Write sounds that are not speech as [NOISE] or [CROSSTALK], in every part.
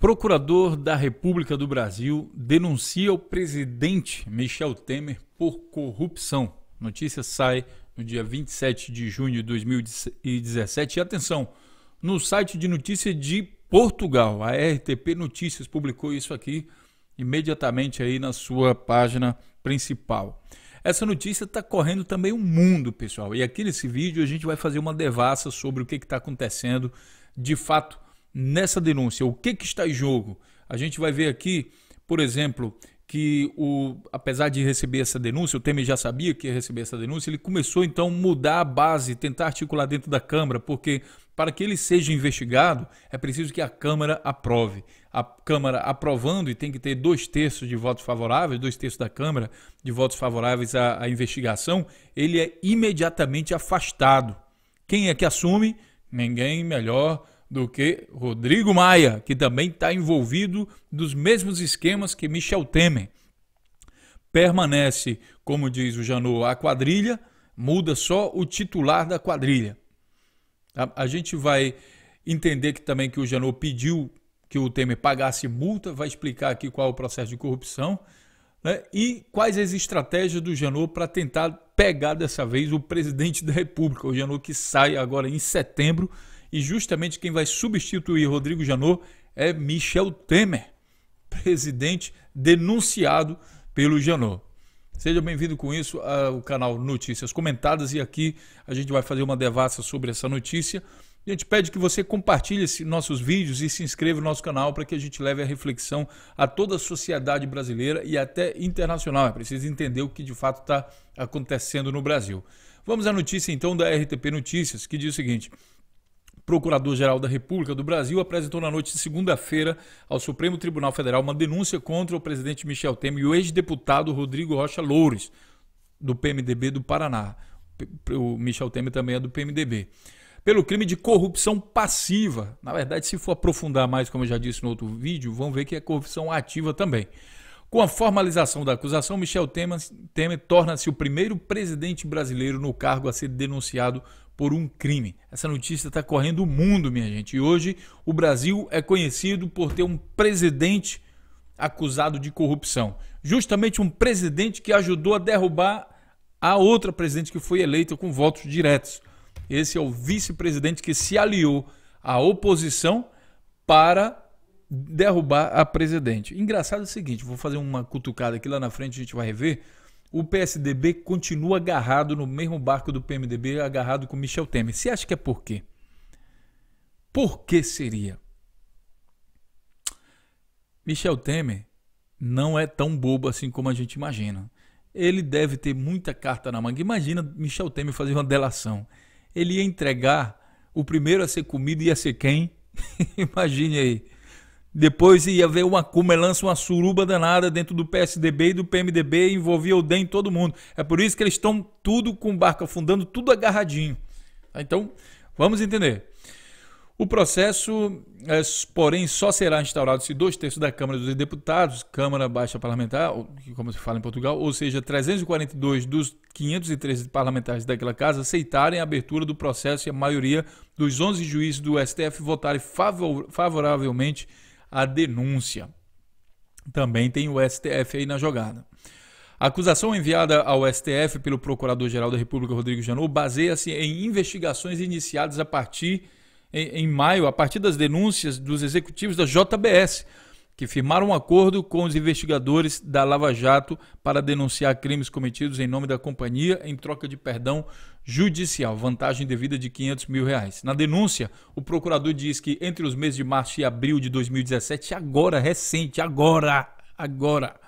Procurador da República do Brasil denuncia o presidente Michel Temer por corrupção. Notícia sai no dia 27 de junho de 2017. E atenção, no site de notícia de Portugal, a RTP Notícias publicou isso aqui imediatamente aí na sua página principal. Essa notícia está correndo também o mundo, pessoal. E aqui nesse vídeo a gente vai fazer uma devassa sobre o que está acontecendo de fato nessa denúncia? O que, que está em jogo? A gente vai ver aqui, por exemplo, que o, apesar de receber essa denúncia, o Temer já sabia que ia receber essa denúncia, ele começou então a mudar a base, tentar articular dentro da Câmara, porque para que ele seja investigado, é preciso que a Câmara aprove. A Câmara aprovando, e tem que ter dois terços de votos favoráveis, dois terços da Câmara de votos favoráveis à, à investigação, ele é imediatamente afastado. Quem é que assume? Ninguém melhor do que Rodrigo Maia, que também está envolvido dos mesmos esquemas que Michel Temer. Permanece, como diz o Janot, a quadrilha, muda só o titular da quadrilha. A, a gente vai entender que também que o Janot pediu que o Temer pagasse multa, vai explicar aqui qual é o processo de corrupção. Né? E quais as estratégias do Janot para tentar pegar dessa vez o presidente da República, o Janot que sai agora em setembro e justamente quem vai substituir Rodrigo Janot é Michel Temer, presidente denunciado pelo Janot. Seja bem-vindo com isso ao canal Notícias Comentadas e aqui a gente vai fazer uma devassa sobre essa notícia. A gente pede que você compartilhe nossos vídeos e se inscreva no nosso canal para que a gente leve a reflexão a toda a sociedade brasileira e até internacional. É preciso entender o que de fato está acontecendo no Brasil. Vamos à notícia então da RTP Notícias, que diz o seguinte: Procurador-Geral da República do Brasil apresentou na noite de segunda-feira ao Supremo Tribunal Federal uma denúncia contra o presidente Michel Temer e o ex-deputado Rodrigo Rocha Loures, do PMDB do Paraná. O Michel Temer também é do PMDB. Pelo crime de corrupção passiva. Na verdade, se for aprofundar mais, como eu já disse no outro vídeo, vão ver que é corrupção ativa também. Com a formalização da acusação, Michel Temer, Temer torna-se o primeiro presidente brasileiro no cargo a ser denunciado por um crime. Essa notícia está correndo o mundo, minha gente. E hoje o Brasil é conhecido por ter um presidente acusado de corrupção. Justamente um presidente que ajudou a derrubar a outra presidente que foi eleita com votos diretos. Esse é o vice-presidente que se aliou à oposição para derrubar a presidente. Engraçado é o seguinte, vou fazer uma cutucada aqui lá na frente, a gente vai rever o PSDB continua agarrado no mesmo barco do PMDB, agarrado com Michel Temer. Você acha que é por quê? Por que seria? Michel Temer não é tão bobo assim como a gente imagina. Ele deve ter muita carta na manga. Imagina Michel Temer fazer uma delação. Ele ia entregar o primeiro a ser comido ia ser quem? [LAUGHS] Imagine aí. Depois ia ver uma cumelança, uma suruba danada dentro do PSDB e do PMDB, envolvia o DEM todo mundo. É por isso que eles estão tudo com barco afundando, tudo agarradinho. Tá? Então, vamos entender. O processo, é, porém, só será instaurado se dois terços da Câmara dos Deputados, Câmara Baixa Parlamentar, como se fala em Portugal, ou seja, 342 dos 513 parlamentares daquela casa, aceitarem a abertura do processo e a maioria dos 11 juízes do STF votarem favor, favoravelmente a denúncia. Também tem o STF aí na jogada. A acusação enviada ao STF pelo Procurador-Geral da República, Rodrigo Janot, baseia-se em investigações iniciadas a partir em, em maio, a partir das denúncias dos executivos da JBS, que firmaram um acordo com os investigadores da Lava Jato para denunciar crimes cometidos em nome da companhia em troca de perdão judicial, vantagem devida de 500 mil reais. Na denúncia, o procurador diz que entre os meses de março e abril de 2017, agora, recente, agora, agora,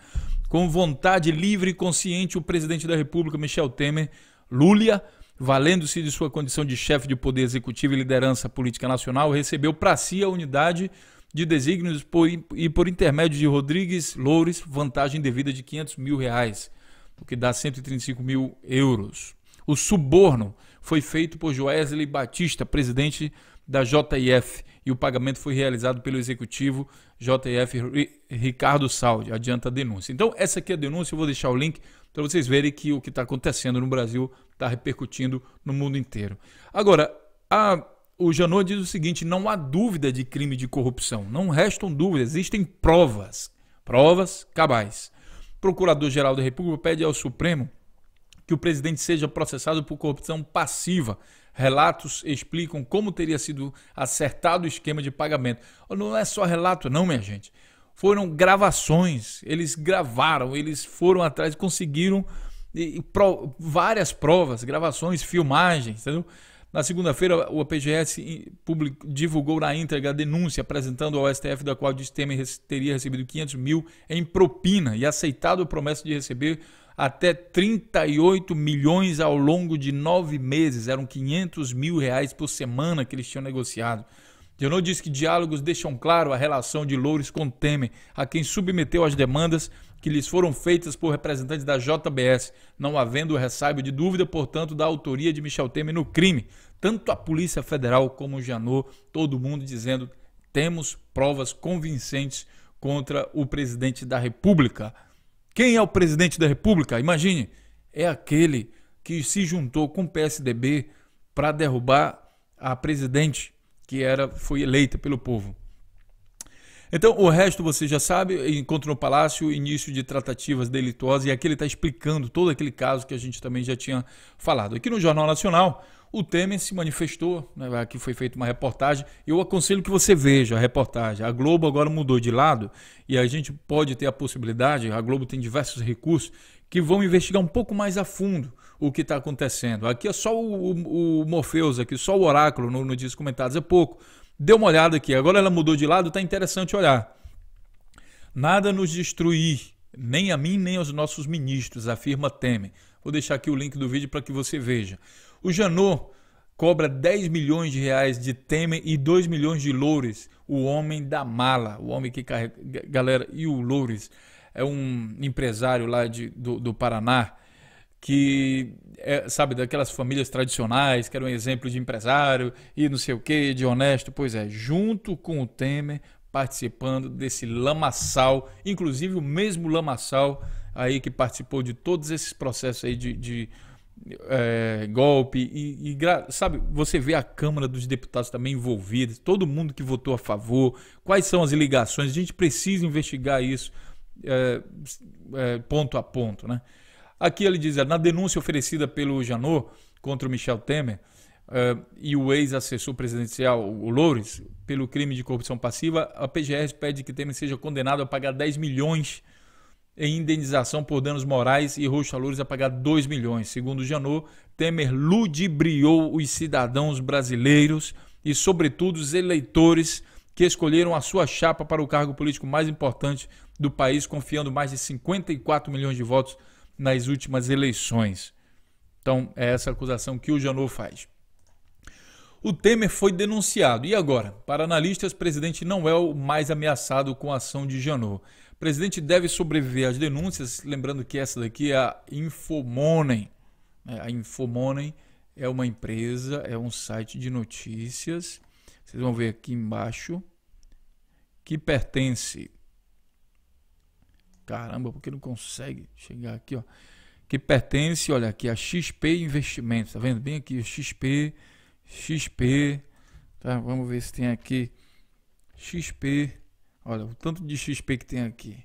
com vontade livre e consciente, o presidente da República, Michel Temer, Lula, valendo-se de sua condição de chefe de poder executivo e liderança política nacional, recebeu para si a unidade de desígnios por, e por intermédio de Rodrigues Loures, vantagem devida de 500 mil reais, o que dá 135 mil euros. O suborno foi feito por Joesley Batista, presidente da JIF, e o pagamento foi realizado pelo executivo JF Ricardo Saldi. Adianta a denúncia. Então, essa aqui é a denúncia, eu vou deixar o link para vocês verem que o que está acontecendo no Brasil está repercutindo no mundo inteiro. Agora, a o Janot diz o seguinte: não há dúvida de crime de corrupção, não restam dúvidas, existem provas, provas cabais. Procurador-Geral da República pede ao Supremo que o presidente seja processado por corrupção passiva. Relatos explicam como teria sido acertado o esquema de pagamento. Oh, não é só relato, não, minha gente. Foram gravações, eles gravaram, eles foram atrás, conseguiram e, e, pro, várias provas, gravações, filmagens, entendeu? Na segunda-feira, o PGS divulgou na íntegra a denúncia apresentando ao STF da qual diz Temer teria recebido 500 mil em propina e aceitado a promessa de receber até 38 milhões ao longo de nove meses. Eram 500 mil reais por semana que eles tinham negociado. Janot diz que diálogos deixam claro a relação de Louros com Temer, a quem submeteu as demandas que lhes foram feitas por representantes da JBS, não havendo ressalvo de dúvida, portanto, da autoria de Michel Temer no crime. Tanto a Polícia Federal como o Janot, todo mundo dizendo: temos provas convincentes contra o presidente da República. Quem é o presidente da República? Imagine, é aquele que se juntou com o PSDB para derrubar a presidente que era foi eleita pelo povo. Então, o resto você já sabe: encontro no palácio, início de tratativas delituosas, e aqui ele está explicando todo aquele caso que a gente também já tinha falado. Aqui no Jornal Nacional, o Temer se manifestou, né? aqui foi feita uma reportagem, eu aconselho que você veja a reportagem. A Globo agora mudou de lado e a gente pode ter a possibilidade, a Globo tem diversos recursos que vão investigar um pouco mais a fundo o que está acontecendo. Aqui é só o, o, o Morpheus, aqui só o oráculo no, no Dias Comentados é pouco, Dê uma olhada aqui. Agora ela mudou de lado, está interessante olhar. Nada nos destruir, nem a mim, nem aos nossos ministros, afirma Temer. Vou deixar aqui o link do vídeo para que você veja. O Janot cobra 10 milhões de reais de Temer e 2 milhões de Loures, o homem da mala, o homem que carrega. Galera, e o Loures é um empresário lá de, do, do Paraná que é, sabe, daquelas famílias tradicionais, que era um exemplo de empresário e não sei o que, de honesto. Pois é, junto com o Temer, participando desse lamaçal, inclusive o mesmo lamaçal aí que participou de todos esses processos aí de, de é, golpe e, e, sabe, você vê a Câmara dos Deputados também envolvida, todo mundo que votou a favor, quais são as ligações, a gente precisa investigar isso é, é ponto a ponto, né? Aqui ele diz: é, na denúncia oferecida pelo Janot contra o Michel Temer uh, e o ex-assessor presidencial, o Loures, pelo crime de corrupção passiva, a PGR pede que Temer seja condenado a pagar 10 milhões em indenização por danos morais e Rocha Loures a pagar 2 milhões. Segundo Janot, Temer ludibriou os cidadãos brasileiros e, sobretudo, os eleitores que escolheram a sua chapa para o cargo político mais importante do país, confiando mais de 54 milhões de votos nas últimas eleições. Então, é essa acusação que o Janot faz. O Temer foi denunciado. E agora? Para analistas, presidente não é o mais ameaçado com a ação de Janot. O presidente deve sobreviver às denúncias, lembrando que essa daqui é a Infomonem. Né? A Infomonem é uma empresa, é um site de notícias. Vocês vão ver aqui embaixo que pertence Caramba, porque não consegue chegar aqui, ó. Que pertence, olha aqui, a XP Investimentos. Tá vendo bem aqui? XP, XP. Tá? Vamos ver se tem aqui. XP. Olha, o tanto de XP que tem aqui.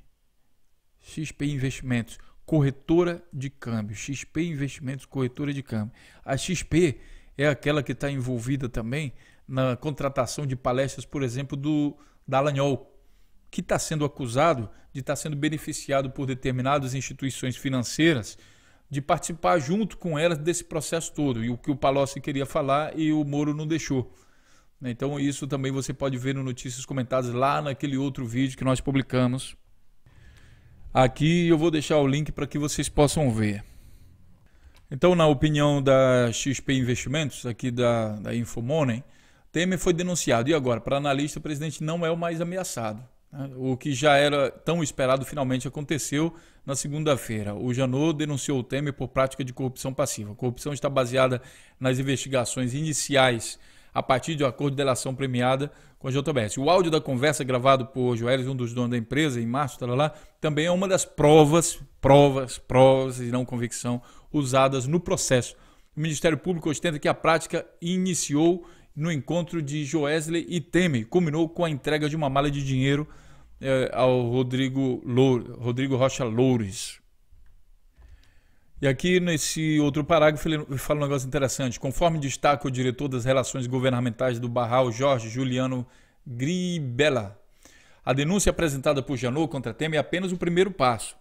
XP Investimentos, corretora de câmbio. XP Investimentos, corretora de câmbio. A XP é aquela que está envolvida também na contratação de palestras, por exemplo, do Dallagnol, que está sendo acusado de estar tá sendo beneficiado por determinadas instituições financeiras de participar junto com elas desse processo todo. E o que o Palocci queria falar e o Moro não deixou. Né, então, isso também você pode ver no Notícias Comentadas lá naquele outro vídeo que nós publicamos. Aqui eu vou deixar o link para que vocês possam ver. Então, na opinião da XP Investimentos, aqui da, da Infomoney, Temer foi denunciado. E agora, para analista, o presidente não é o mais ameaçado. Né? O que já era tão esperado finalmente aconteceu na segunda-feira. O Janot denunciou o Temer por prática de corrupção passiva. A corrupção está baseada nas investigações iniciais a partir de um acordo de delação premiada com a JBS. O áudio da conversa gravado por Joelis, um dos donos da empresa, em março, tá lá, também é uma das provas, provas, provas e não convicção usadas no processo. O Ministério Público ostenta que a prática iniciou no encontro de Joesley e Temer. Culminou com a entrega de uma mala de dinheiro eh, ao Rodrigo, Rodrigo Rocha Loures. E aqui nesse outro parágrafo ele fala um negócio interessante. Conforme destaca o diretor das relações governamentais do Barral, Jorge Juliano Gribella, a denúncia apresentada por Janot contra Temer é apenas o primeiro passo,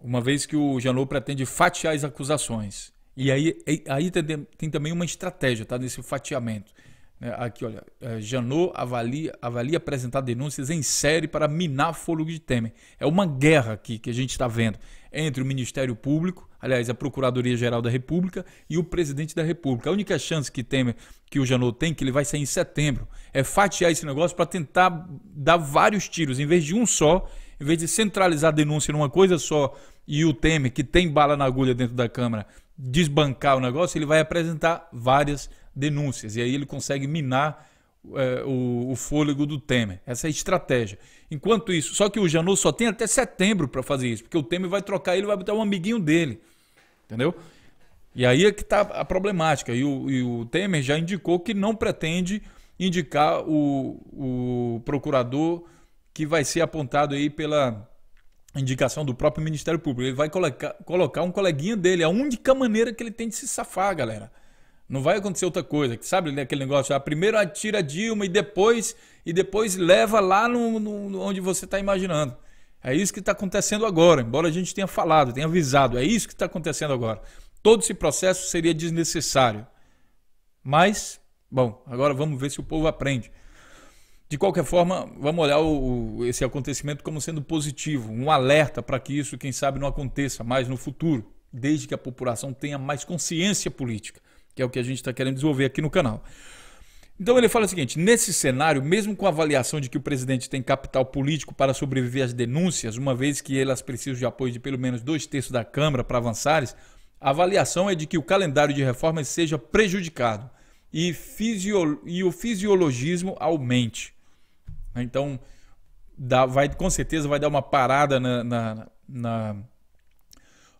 uma vez que o Janot pretende fatiar as acusações. E aí, aí tem, tem também uma estratégia tá, nesse fatiamento. É, aqui, olha, é, Janot avalia, avalia apresentar denúncias em série para minar fôlego de Temer. É uma guerra aqui que a gente está vendo entre o Ministério Público, aliás, a Procuradoria-Geral da República e o Presidente da República. A única chance que Temer, que o Janot tem, que ele vai sair em setembro, é fatiar esse negócio para tentar dar vários tiros, em vez de um só, em vez de centralizar a denúncia numa coisa só e o Temer, que tem bala na agulha dentro da Câmara, desbancar o negócio, ele vai apresentar várias denúncias denúncias. E aí ele consegue minar é, o, o, fôlego do Temer. Essa é a estratégia. Enquanto isso, só que o Janot só tem até setembro para fazer isso, porque o Temer vai trocar ele vai botar um amiguinho dele. Entendeu? E aí é que está a problemática. E o, e o, Temer já indicou que não pretende indicar o, o procurador que vai ser apontado aí pela indicação do próprio Ministério Público. Ele vai colocar, colocar um coleguinha dele. É a única maneira que ele tem de se safar, galera. Não vai acontecer outra coisa, sabe né, aquele negócio? Ah, primeiro atira Dilma e depois e depois leva lá no, no onde você está imaginando. É isso que está acontecendo agora, embora a gente tenha falado, tenha avisado, é isso que está acontecendo agora. Todo esse processo seria desnecessário. Mas, bom, agora vamos ver se o povo aprende. De qualquer forma, vamos olhar o, o, esse acontecimento como sendo positivo, um alerta para que isso, quem sabe, não aconteça mais no futuro, desde que a população tenha mais consciência política que é o que a gente está querendo desenvolver aqui no canal. Então ele fala o seguinte: nesse cenário, mesmo com a avaliação de que o presidente tem capital político para sobreviver às denúncias, uma vez que elas precisam de apoio de pelo menos dois terços da Câmara para avançar, a avaliação é de que o calendário de reformas seja prejudicado e, fisio... e o fisiologismo aumente. Então, dá, vai, com certeza vai dar uma parada na, na, na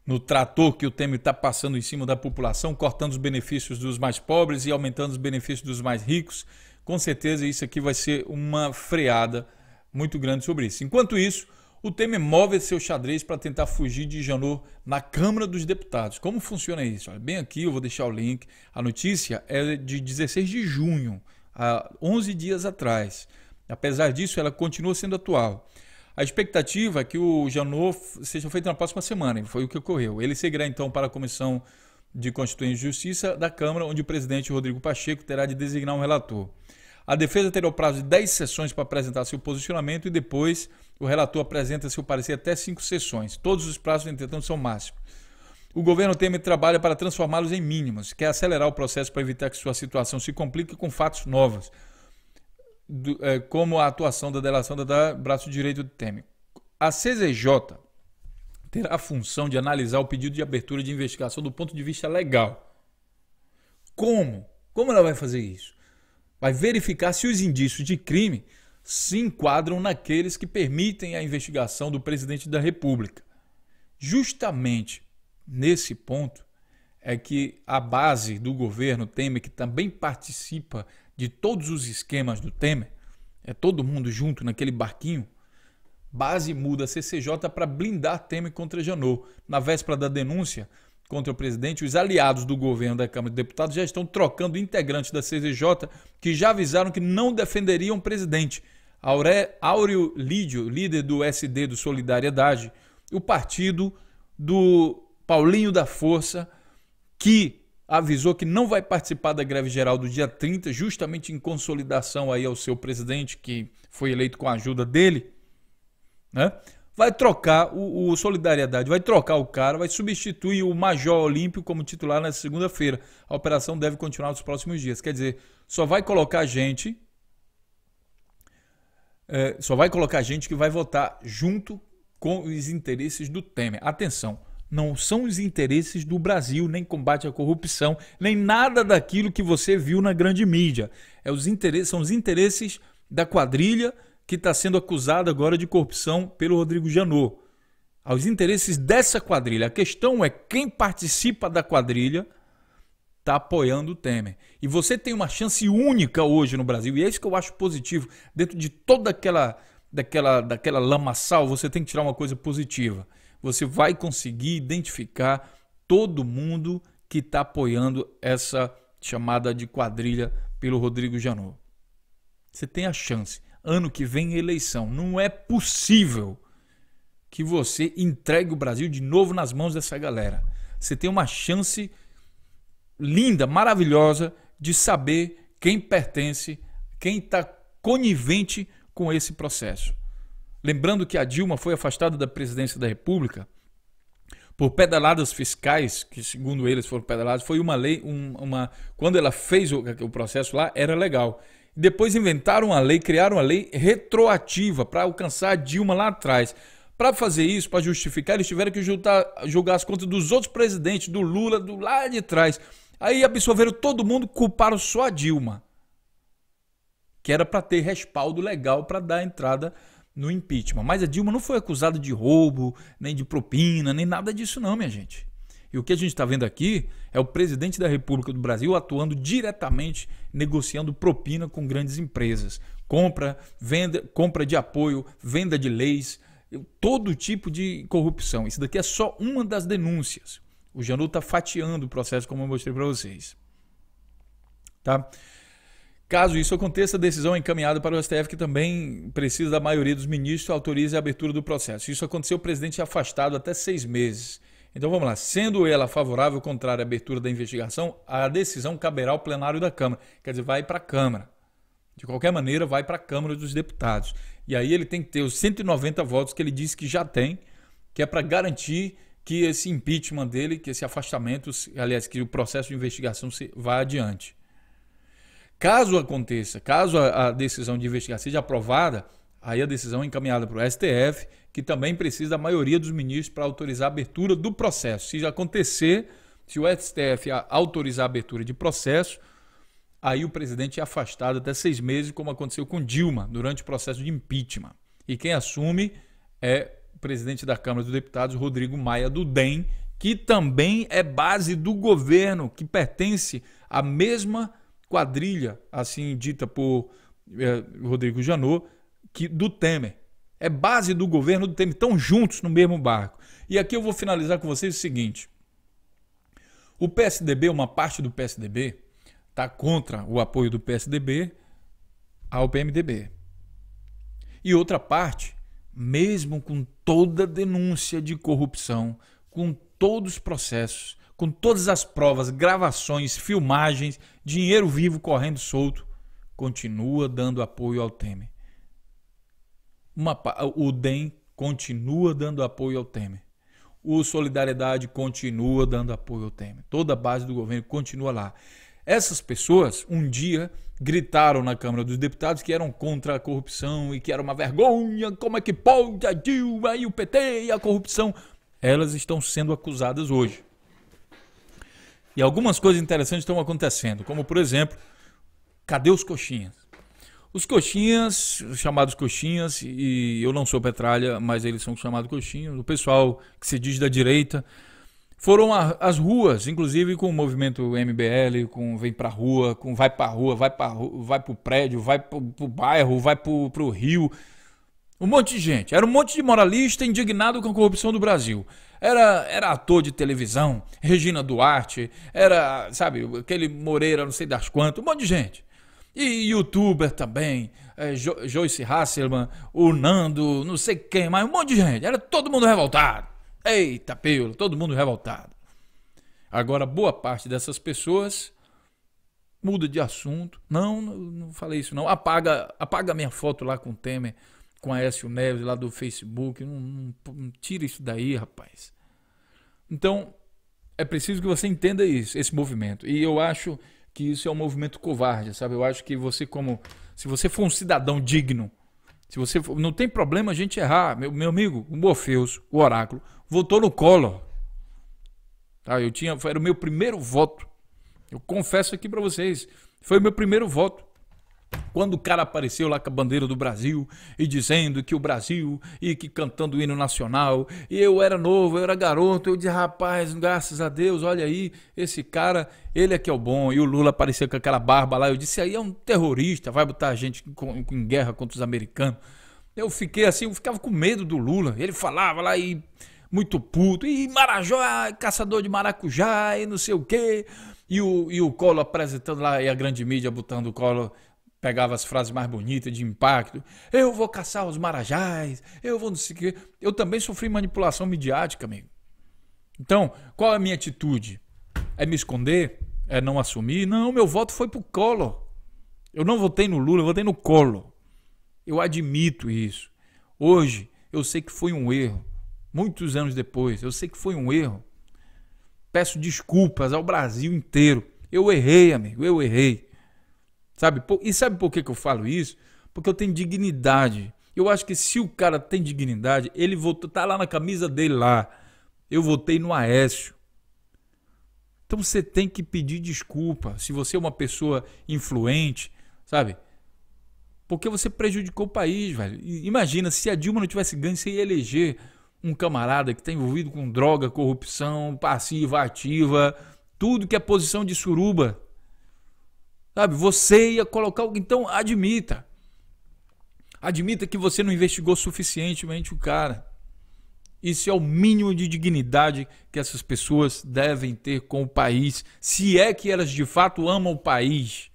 no trator que o Temer está passando em cima da população, cortando os benefícios dos mais pobres e aumentando os benefícios dos mais ricos. Com certeza isso aqui vai ser uma freada muito grande sobre isso. Enquanto isso, o Temer move seu xadrez para tentar fugir de Janot na Câmara dos Deputados. Como funciona isso? Olha, bem aqui, eu vou deixar o link. A notícia é de 16 de junho, há 11 dias atrás. Apesar disso, ela continua sendo atual. A expectativa é que o Janot seja feito na próxima semana, e foi o que ocorreu. Ele seguirá então para a Comissão de Constituição e Justiça da Câmara, onde o presidente Rodrigo Pacheco terá de designar um relator. A defesa terá o prazo de 10 sessões para apresentar seu posicionamento e depois o relator apresenta seu parecer até 5 sessões. Todos os prazos, entretanto, são máximos. O governo Temer trabalha para transformá-los em mínimos, quer é acelerar o processo para evitar que sua situação se complique com fatos novos do, é, como a atuação da delação da braço direito do Temer. A CZJ terá a função de analisar o pedido de abertura de investigação do ponto de vista legal. Como? Como ela vai fazer isso? Vai verificar se os indícios de crime se enquadram naqueles que permitem a investigação do presidente da República. Justamente nesse ponto é que a base do governo Temer, que também participa de todos os esquemas do Temer, é todo mundo junto naquele barquinho, base muda a CCJ para blindar Temer contra Janot. Na véspera da denúncia contra o presidente, os aliados do governo da Câmara de Deputados já estão trocando integrantes da CCJ que já avisaram que não defenderiam o presidente. Auré, Áureo Lídio, líder do SD do Solidariedade, o partido do Paulinho da Força, que avisou que não vai participar da greve geral do dia 30, justamente em consolidação aí ao seu presidente, que foi eleito com a ajuda dele, né? Vai trocar o, o Solidariedade, vai trocar o cara, vai substituir o Major Olímpio como titular na segunda-feira. A operação deve continuar nos próximos dias. Quer dizer, só vai colocar gente. É, só vai colocar gente que vai votar junto com os interesses do Temer. Atenção, não são os interesses do Brasil, nem combate à corrupção, nem nada daquilo que você viu na grande mídia. É os interesses, são os interesses da quadrilha que está sendo acusada agora de corrupção pelo Rodrigo Janot. Aos interesses dessa quadrilha. A questão é quem participa da quadrilha está apoiando o Temer. E você tem uma chance única hoje no Brasil, e é isso que eu acho positivo. Dentro de toda aquela, daquela, daquela lamaçal, você tem que tirar uma coisa positiva você vai conseguir identificar todo mundo que está apoiando essa chamada de quadrilha pelo Rodrigo Janot. Você tem a chance. Ano que vem eleição. Não é possível que você entregue o Brasil de novo nas mãos dessa galera. Você tem uma chance linda, maravilhosa de saber quem pertence, quem está conivente com esse processo. Lembrando que a Dilma foi afastada da presidência da República por pedaladas fiscais, que segundo eles foram pedaladas, foi uma lei, um, uma quando ela fez o, o processo lá era legal. Depois inventaram uma lei, criaram uma lei retroativa para alcançar a Dilma lá atrás. Para fazer isso, para justificar, eles tiveram que julgar, julgar as contas dos outros presidentes, do Lula, do lá de trás. Aí absorveram todo mundo, culparam só a Dilma, que era para ter respaldo legal para dar entrada no impeachment. Mas a Dilma não foi acusada de roubo, nem de propina, nem nada disso, não, minha gente. E o que a gente está vendo aqui é o presidente da República do Brasil atuando diretamente, negociando propina com grandes empresas. Compra, venda, compra de apoio, venda de leis, todo tipo de corrupção. Isso daqui é só uma das denúncias. O Janu está fatiando o processo, como eu mostrei para vocês. Tá? Caso isso aconteça, a decisão é encaminhada para o STF, que também precisa da maioria dos ministros, autorize a abertura do processo. Isso aconteceu, o presidente é afastado até seis meses. Então vamos lá, sendo ela favorável ou contrária à abertura da investigação, a decisão caberá ao plenário da Câmara, quer dizer, vai para a Câmara. De qualquer maneira, vai para a Câmara dos Deputados. E aí ele tem que ter os 190 votos que ele disse que já tem, que é para garantir que esse impeachment dele, que esse afastamento, aliás, que o processo de investigação vá adiante. Caso aconteça, caso a, a decisão de investigar seja aprovada, aí a decisão é encaminhada para o STF, que também precisa da maioria dos ministros para autorizar a abertura do processo. Se já acontecer, se o STF autorizar a abertura de processo, aí o presidente é afastado até seis meses, como aconteceu com Dilma durante o processo de impeachment. E quem assume é o presidente da Câmara dos Deputados, Rodrigo Maia do DEM, que também é base do governo, que pertence à mesma quadrilha, assim dita por é, Rodrigo Janot, que do Temer. É base do governo do Temer, estão juntos no mesmo barco. E aqui eu vou finalizar com vocês o seguinte: o PSDB, uma parte do PSDB, está contra o apoio do PSDB ao PMDB. E outra parte, mesmo com toda denúncia de corrupção, com todos os processos, com todas as provas, gravações, filmagens, dinheiro vivo correndo solto, continua dando apoio ao Temer. Uma, o DEM continua dando apoio ao Temer. O Solidariedade continua dando apoio ao Temer. Toda a base do governo continua lá. Essas pessoas, um dia, gritaram na Câmara dos Deputados que eram contra a corrupção e que era uma vergonha, como é que pode a Dilma e o PT e a corrupção. Elas estão sendo acusadas hoje e algumas coisas interessantes estão acontecendo, como por exemplo, cadê os coxinhas? Os coxinhas, os chamados coxinhas, e eu não sou petralha, mas eles são chamados coxinhas, o pessoal que se diz da direita, foram às ruas, inclusive com o movimento MBL, com vem pra rua, com vai pra rua, vai pra rua, vai pro prédio, vai pro, pro bairro, vai pro, pro rio, um monte de gente. Era um monte de moralista indignado com a corrupção do Brasil. Era, era ator de televisão, Regina Duarte, era, sabe, aquele Moreira, não sei das quantas, um monte de gente. E youtuber também, é, jo Joyce Hasselman, o Nando, não sei quem mais, um monte de gente. Era todo mundo revoltado. Eita, pelo, todo mundo revoltado. Agora, boa parte dessas pessoas muda de assunto. Não, não falei isso não. Apaga, apaga minha foto lá com o Temer com a Aécio Neves lá do Facebook. Não, não, não tira isso daí, rapaz. Então, é preciso que você entenda isso, esse movimento. E eu acho que isso é um movimento covarde, sabe? Eu acho que você, como. Se você for um cidadão digno, se você for, não tem problema a gente errar. Meu, meu amigo, o Morfeus, o Oráculo, votou no Collor. Tá? Eu tinha, era o meu primeiro voto. Eu confesso aqui para vocês, foi o meu primeiro voto. Quando o cara apareceu lá com a bandeira do Brasil e dizendo que o Brasil e que cantando o hino nacional, e eu era novo, eu era garoto, eu disse, rapaz, graças a Deus, olha aí, esse cara, ele é que é o bom. E o Lula apareceu com aquela barba lá, eu disse, aí é um terrorista, vai botar a gente em guerra contra os americanos. Eu fiquei assim, eu ficava com medo do Lula. Ele falava lá e muito puto, e Marajó, é caçador de maracujá, e não sei o quê. E o, e o colo apresentando lá, e a grande mídia botando o colo pegava as frases mais bonitas de impacto. Eu vou caçar os marajás, eu vou não sei o quê. Eu também sofri manipulação midiática, amigo. Então, qual é a minha atitude? É me esconder? É não assumir? Não, meu voto foi pro Collor. Eu não votei no Lula, eu votei no Collor. Eu admito isso. Hoje, eu sei que foi um erro. Muitos anos depois, eu sei que foi um erro. Peço desculpas ao Brasil inteiro. Eu errei, amigo, eu errei. Sabe? E sabe por que, que eu falo isso? Porque eu tenho dignidade. Eu acho que se o cara tem dignidade, ele votou, tá lá na camisa dele lá. Eu votei no Aécio. Então você tem que pedir desculpa se você é uma pessoa influente, sabe? Porque você prejudicou o país, velho. Imagina se a Dilma não tivesse ganho, você ia eleger um camarada que está envolvido com droga, corrupção, passiva, ativa, tudo que é posição de suruba, Sabe? Você ia colocar. Então, admita. Admita que você não investigou suficientemente o cara. Isso é o mínimo de dignidade que essas pessoas devem ter com o país, se é que elas de fato amam o país.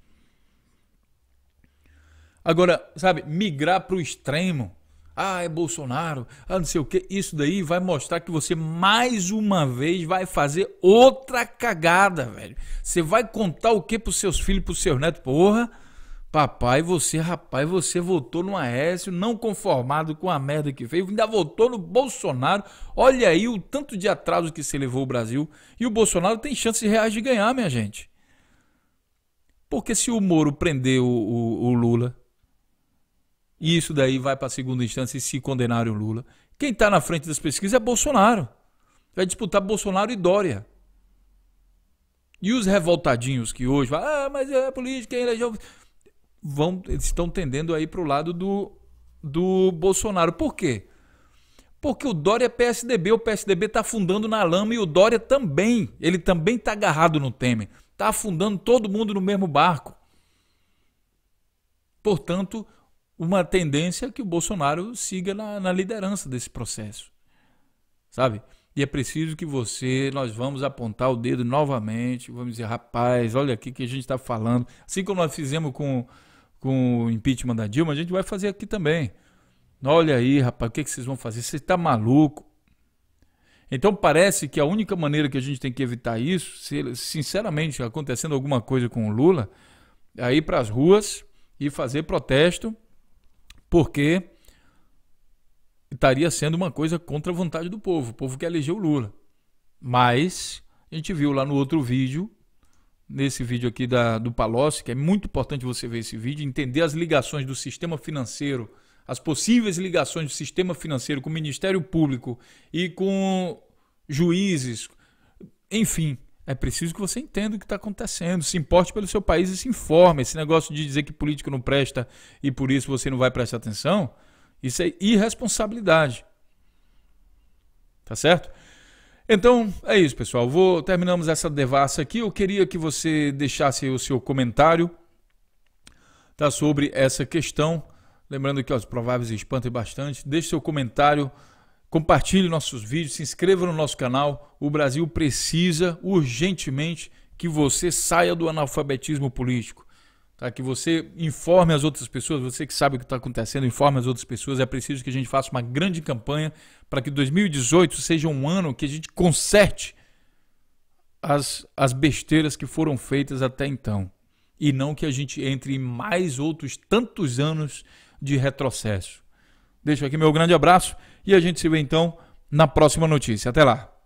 Agora, sabe, migrar para o extremo ah, é Bolsonaro, ah, não sei o que. Isso daí vai mostrar que você mais uma vez vai fazer outra cagada, velho. Você vai contar o que pros seus filhos, pros seus netos? Porra, papai, você, rapaz, você votou no Aécio, não conformado com a merda que fez, ainda votou no Bolsonaro. Olha aí o tanto de atraso que se levou o Brasil. E o Bolsonaro tem chance reais de ganhar, minha gente. Porque se o Moro prender o, o, o Lula e isso daí vai para a segunda instância e se condenarem o Lula. Quem está na frente das pesquisas é Bolsonaro. Vai disputar Bolsonaro e Dória. E os revoltadinhos que hoje falam, ah, mas é política, é elegeu. Vão, eles estão tendendo aí para o lado do, do Bolsonaro. Por quê? Porque o Dória é PSDB, o PSDB está afundando na lama e o Dória também. Ele também está agarrado no Temer. Está afundando todo mundo no mesmo barco. Portanto, uma tendência que o Bolsonaro siga na, na liderança desse processo, sabe? E é preciso que você, nós vamos apontar o dedo novamente, vamos dizer, rapaz, olha aqui que a gente está falando. Assim como nós fizemos com, com o impeachment da Dilma, a gente vai fazer aqui também. Olha aí, rapaz, o que, que vocês vão fazer? Você está maluco? Então parece que a única maneira que a gente tem que evitar isso, se, sinceramente, acontecendo alguma coisa com o Lula, é ir para as ruas e fazer protesto porque estaria sendo uma coisa contra a vontade do povo, o povo que elegeu Lula. Mas a gente viu lá no outro vídeo, nesse vídeo aqui da, do Palocci, que é muito importante você ver esse vídeo, entender as ligações do sistema financeiro, as possíveis ligações do sistema financeiro com o Ministério Público e com juízes, enfim, é preciso que você entenda o que está acontecendo, se importe pelo seu país e se informe. Esse negócio de dizer que político não presta e por isso você não vai prestar atenção, isso é irresponsabilidade. Tá certo? Então é isso, pessoal. Vou terminamos essa devassa aqui. Eu queria que você deixasse o seu comentário tá, sobre essa questão. Lembrando que ó, os prováveis espantam é bastante. Deixe seu comentário Compartilhe nossos vídeos, se inscreva no nosso canal. O Brasil precisa urgentemente que você saia do analfabetismo político. Tá? Que você informe as outras pessoas, você que sabe o que está acontecendo, informe as outras pessoas. É preciso que a gente faça uma grande campanha para que 2018 seja um ano que a gente conserte as, as besteiras que foram feitas até então. E não que a gente entre em mais outros tantos anos de retrocesso. Deixo aqui meu grande abraço. E a gente se vê então na próxima notícia. Até lá!